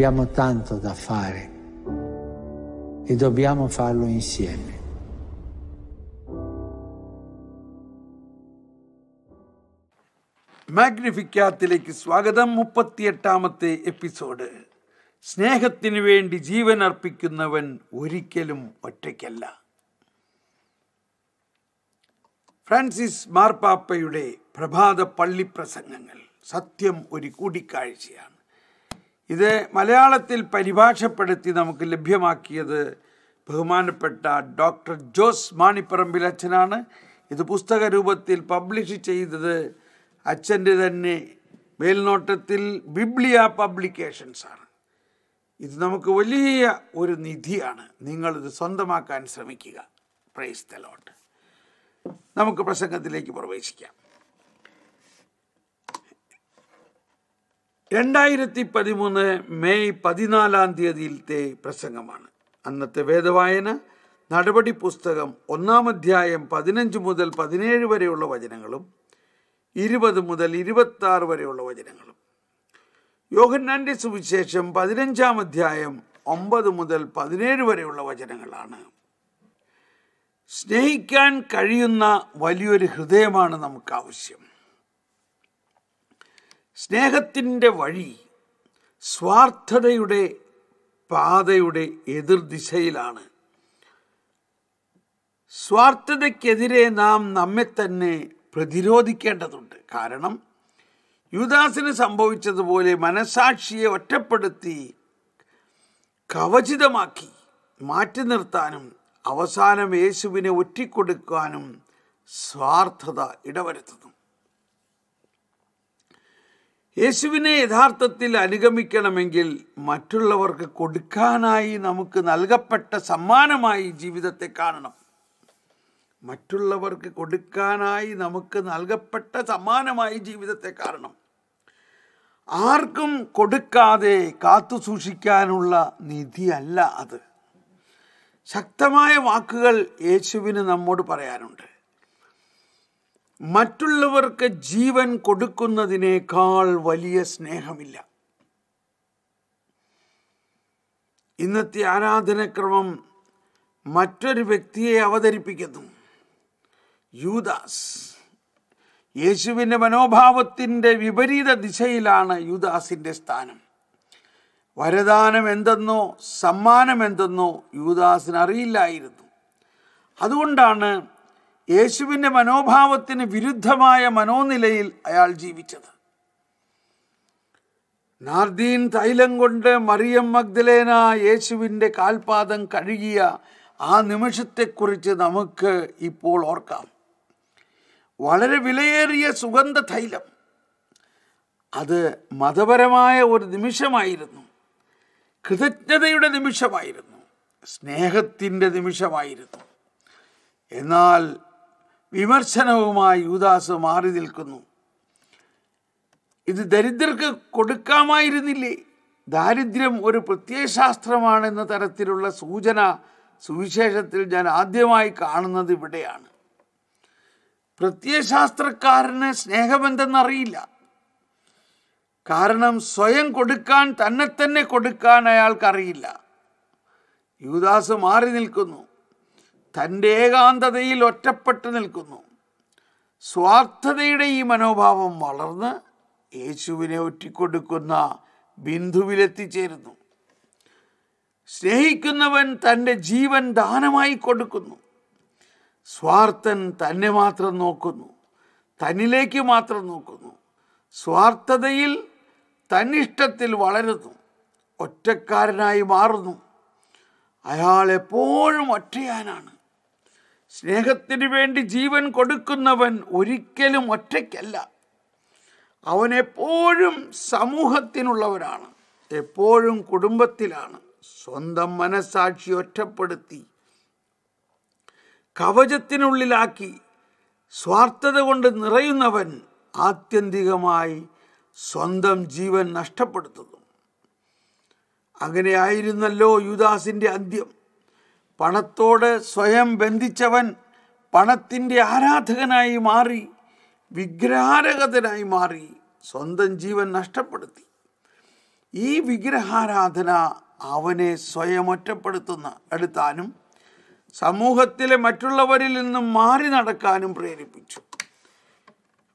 Abbiamo tanto da fare e dobbiamo farlo insieme. മാഗ്നിഫിക്കാത്തിലേക്ക് സ്വാഗതം മുപ്പത്തിയെട്ടാമത്തെ episode സ്നേഹത്തിനു വേണ്ടി ജീവൻ അർപ്പിക്കുന്നവൻ ഒരിക്കലും ഒറ്റയ്ക്കല്ല ഫ്രാൻസിസ് മാർപ്പാപ്പയുടെ പ്രഭാത പള്ളി പ്രസംഗങ്ങൾ സത്യം ഒരു കൂടിക്കാഴ്ചയാണ് ഇത് മലയാളത്തിൽ പരിഭാഷപ്പെടുത്തി നമുക്ക് ലഭ്യമാക്കിയത് ബഹുമാനപ്പെട്ട ഡോക്ടർ ജോസ് മാണിപ്പറമ്പിൽ അച്ഛനാണ് ഇത് പുസ്തക രൂപത്തിൽ പബ്ലിഷ് ചെയ്തത് അച്ഛൻ്റെ തന്നെ മേൽനോട്ടത്തിൽ ബിബ്ലിയ പബ്ലിക്കേഷൻസാണ് ഇത് നമുക്ക് വലിയ ഒരു നിധിയാണ് നിങ്ങളിത് സ്വന്തമാക്കാൻ ശ്രമിക്കുക പ്രൈസ് തലോട്ട് നമുക്ക് പ്രസംഗത്തിലേക്ക് പ്രവേശിക്കാം രണ്ടായിരത്തി പതിമൂന്ന് മെയ് പതിനാലാം തീയതിയിലത്തെ പ്രസംഗമാണ് അന്നത്തെ വേദവായന നടപടി പുസ്തകം ഒന്നാം അധ്യായം പതിനഞ്ച് മുതൽ പതിനേഴ് വരെയുള്ള വചനങ്ങളും ഇരുപത് മുതൽ ഇരുപത്തി വരെയുള്ള വചനങ്ങളും യോഹന്നാൻ്റെ സുവിശേഷം പതിനഞ്ചാം അധ്യായം ഒമ്പത് മുതൽ പതിനേഴ് വരെയുള്ള വചനങ്ങളാണ് സ്നേഹിക്കാൻ കഴിയുന്ന വലിയൊരു ഹൃദയമാണ് നമുക്ക് ആവശ്യം സ്നേഹത്തിൻ്റെ വഴി സ്വാർത്ഥതയുടെ പാതയുടെ എതിർദിശയിലാണ് സ്വാർത്ഥതയ്ക്കെതിരെ നാം നമ്മെ തന്നെ പ്രതിരോധിക്കേണ്ടതുണ്ട് കാരണം യുദാസിന് സംഭവിച്ചതുപോലെ മനസാക്ഷിയെ ഒറ്റപ്പെടുത്തി കവചിതമാക്കി മാറ്റി നിർത്താനും അവസാനം യേശുവിനെ ഒറ്റിക്കൊടുക്കാനും സ്വാർത്ഥത ഇടവരുത്തുന്നു യേശുവിനെ യഥാർത്ഥത്തിൽ അനുഗമിക്കണമെങ്കിൽ മറ്റുള്ളവർക്ക് കൊടുക്കാനായി നമുക്ക് നൽകപ്പെട്ട സമ്മാനമായി ജീവിതത്തെ കാണണം മറ്റുള്ളവർക്ക് കൊടുക്കാനായി നമുക്ക് നൽകപ്പെട്ട സമ്മാനമായി ജീവിതത്തെ കാണണം ആർക്കും കൊടുക്കാതെ കാത്തു സൂക്ഷിക്കാനുള്ള നിധിയല്ല അത് ശക്തമായ വാക്കുകൾ യേശുവിന് നമ്മോട് പറയാനുണ്ട് മറ്റുള്ളവർക്ക് ജീവൻ കൊടുക്കുന്നതിനേക്കാൾ വലിയ സ്നേഹമില്ല ഇന്നത്തെ ആരാധനക്രമം മറ്റൊരു വ്യക്തിയെ അവതരിപ്പിക്കുന്നു യൂദാസ് യേശുവിൻ്റെ മനോഭാവത്തിൻ്റെ വിപരീത ദിശയിലാണ് യൂദാസിൻ്റെ സ്ഥാനം വരദാനം എന്തെന്നോ സമ്മാനം എന്തെന്നോ യൂദാസിന് അറിയില്ലായിരുന്നു അതുകൊണ്ടാണ് യേശുവിൻ്റെ മനോഭാവത്തിന് വിരുദ്ധമായ മനോനിലയിൽ അയാൾ ജീവിച്ചത് നാർദീൻ തൈലം കൊണ്ട് മറിയം മഗ്ദലേന യേശുവിൻ്റെ കാൽപാദം കഴുകിയ ആ നിമിഷത്തെക്കുറിച്ച് നമുക്ക് ഇപ്പോൾ ഓർക്കാം വളരെ വിലയേറിയ സുഗന്ധ തൈലം അത് മതപരമായ ഒരു നിമിഷമായിരുന്നു കൃതജ്ഞതയുടെ നിമിഷമായിരുന്നു സ്നേഹത്തിൻ്റെ നിമിഷമായിരുന്നു എന്നാൽ വിമർശനവുമായി യൂദാസ് മാറി നിൽക്കുന്നു ഇത് ദരിദ്രർക്ക് കൊടുക്കാമായിരുന്നില്ലേ ദാരിദ്ര്യം ഒരു പ്രത്യയശാസ്ത്രമാണെന്ന തരത്തിലുള്ള സൂചന സുവിശേഷത്തിൽ ഞാൻ ആദ്യമായി കാണുന്നത് ഇവിടെയാണ് പ്രത്യയശാസ്ത്രക്കാരന് സ്നേഹമെന്തെന്നറിയില്ല കാരണം സ്വയം കൊടുക്കാൻ തന്നെ തന്നെ കൊടുക്കാൻ അയാൾക്കറിയില്ല യൂദാസ് മാറി നിൽക്കുന്നു തൻ്റെ ഏകാന്തതയിൽ ഒറ്റപ്പെട്ടു നിൽക്കുന്നു സ്വാർത്ഥതയുടെ ഈ മനോഭാവം വളർന്ന് യേശുവിനെ ഒറ്റിക്കൊടുക്കുന്ന ബിന്ദുവിലെത്തിച്ചേരുന്നു സ്നേഹിക്കുന്നവൻ തൻ്റെ ജീവൻ ദാനമായി കൊടുക്കുന്നു സ്വാർത്ഥൻ തന്നെ മാത്രം നോക്കുന്നു തന്നിലേക്ക് മാത്രം നോക്കുന്നു സ്വാർത്ഥതയിൽ തന്നിഷ്ടത്തിൽ വളരുന്നു ഒറ്റക്കാരനായി മാറുന്നു അയാൾ എപ്പോഴും ഒറ്റയാനാണ് സ്നേഹത്തിന് വേണ്ടി ജീവൻ കൊടുക്കുന്നവൻ ഒരിക്കലും ഒറ്റയ്ക്കല്ല അവനെപ്പോഴും എപ്പോഴും സമൂഹത്തിനുള്ളവരാണ് എപ്പോഴും കുടുംബത്തിലാണ് സ്വന്തം മനസാക്ഷി ഒറ്റപ്പെടുത്തി കവചത്തിനുള്ളിലാക്കി സ്വാർത്ഥത കൊണ്ട് നിറയുന്നവൻ ആത്യന്തികമായി സ്വന്തം ജീവൻ നഷ്ടപ്പെടുത്തുന്നു അങ്ങനെയായിരുന്നല്ലോ യുദാസിൻ്റെ അന്ത്യം പണത്തോട് സ്വയം ബന്ധിച്ചവൻ പണത്തിൻ്റെ ആരാധകനായി മാറി വിഗ്രഹാരകതനായി മാറി സ്വന്തം ജീവൻ നഷ്ടപ്പെടുത്തി ഈ വിഗ്രഹാരാധന അവനെ സ്വയം ഒറ്റപ്പെടുത്തുന്ന എടുത്താനും സമൂഹത്തിലെ മറ്റുള്ളവരിൽ നിന്നും മാറി നടക്കാനും പ്രേരിപ്പിച്ചു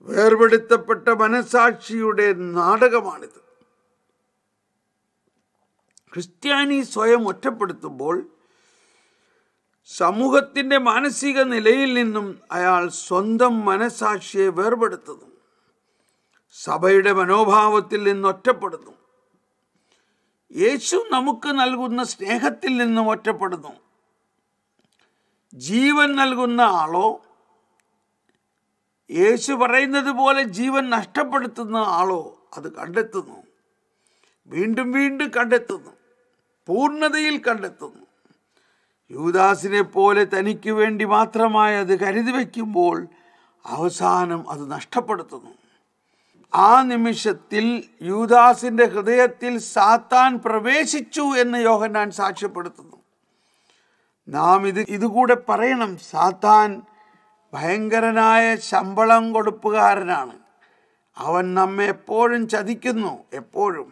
വേർപെടുത്തപ്പെട്ട മനസാക്ഷിയുടെ നാടകമാണിത് ക്രിസ്ത്യാനി സ്വയം ഒറ്റപ്പെടുത്തുമ്പോൾ സമൂഹത്തിൻ്റെ മാനസിക നിലയിൽ നിന്നും അയാൾ സ്വന്തം മനസാക്ഷിയെ വേർപെടുത്തുന്നു സഭയുടെ മനോഭാവത്തിൽ നിന്ന് ഒറ്റപ്പെടുന്നു യേശു നമുക്ക് നൽകുന്ന സ്നേഹത്തിൽ നിന്നും ഒറ്റപ്പെടുന്നു ജീവൻ നൽകുന്ന ആളോ യേശു പറയുന്നത് പോലെ ജീവൻ നഷ്ടപ്പെടുത്തുന്ന ആളോ അത് കണ്ടെത്തുന്നു വീണ്ടും വീണ്ടും കണ്ടെത്തുന്നു പൂർണ്ണതയിൽ കണ്ടെത്തുന്നു യൂദാസിനെ പോലെ തനിക്ക് വേണ്ടി മാത്രമായി അത് കരുതി വയ്ക്കുമ്പോൾ അവസാനം അത് നഷ്ടപ്പെടുത്തുന്നു ആ നിമിഷത്തിൽ യൂദാസിൻ്റെ ഹൃദയത്തിൽ സാത്താൻ പ്രവേശിച്ചു എന്ന് യോഹന്നാൻ സാക്ഷ്യപ്പെടുത്തുന്നു നാം ഇത് ഇതുകൂടെ പറയണം സാത്താൻ ഭയങ്കരനായ ശമ്പളം കൊടുപ്പുകാരനാണ് അവൻ നമ്മെ എപ്പോഴും ചതിക്കുന്നു എപ്പോഴും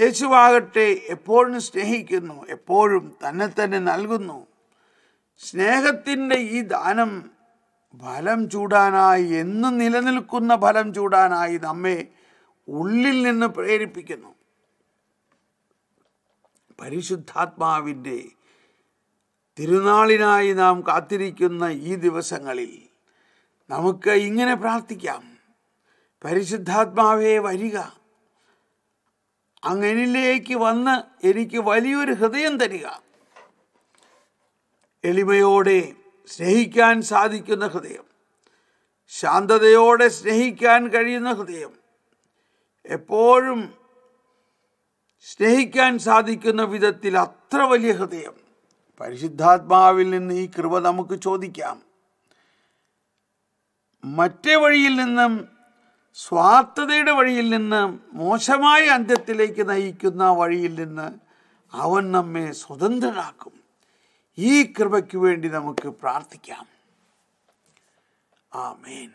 യേശുവാകട്ടെ എപ്പോഴും സ്നേഹിക്കുന്നു എപ്പോഴും തന്നെ തന്നെ നൽകുന്നു സ്നേഹത്തിൻ്റെ ഈ ദാനം ഫലം ചൂടാനായി എന്നും നിലനിൽക്കുന്ന ഫലം ചൂടാനായി നമ്മെ ഉള്ളിൽ നിന്ന് പ്രേരിപ്പിക്കുന്നു പരിശുദ്ധാത്മാവിൻ്റെ തിരുനാളിനായി നാം കാത്തിരിക്കുന്ന ഈ ദിവസങ്ങളിൽ നമുക്ക് ഇങ്ങനെ പ്രാർത്ഥിക്കാം പരിശുദ്ധാത്മാവേ വരിക അങ്ങനിലേക്ക് വന്ന് എനിക്ക് വലിയൊരു ഹൃദയം തരിക എളിമയോടെ സ്നേഹിക്കാൻ സാധിക്കുന്ന ഹൃദയം ശാന്തതയോടെ സ്നേഹിക്കാൻ കഴിയുന്ന ഹൃദയം എപ്പോഴും സ്നേഹിക്കാൻ സാധിക്കുന്ന വിധത്തിൽ അത്ര വലിയ ഹൃദയം പരിശുദ്ധാത്മാവിൽ നിന്ന് ഈ കൃപ നമുക്ക് ചോദിക്കാം മറ്റേ വഴിയിൽ നിന്നും സ്വാർത്ഥതയുടെ വഴിയിൽ നിന്ന് മോശമായ അന്ത്യത്തിലേക്ക് നയിക്കുന്ന വഴിയിൽ നിന്ന് അവൻ നമ്മെ സ്വതന്ത്രരാക്കും ഈ കൃപയ്ക്ക് വേണ്ടി നമുക്ക് പ്രാർത്ഥിക്കാം ആമേൻ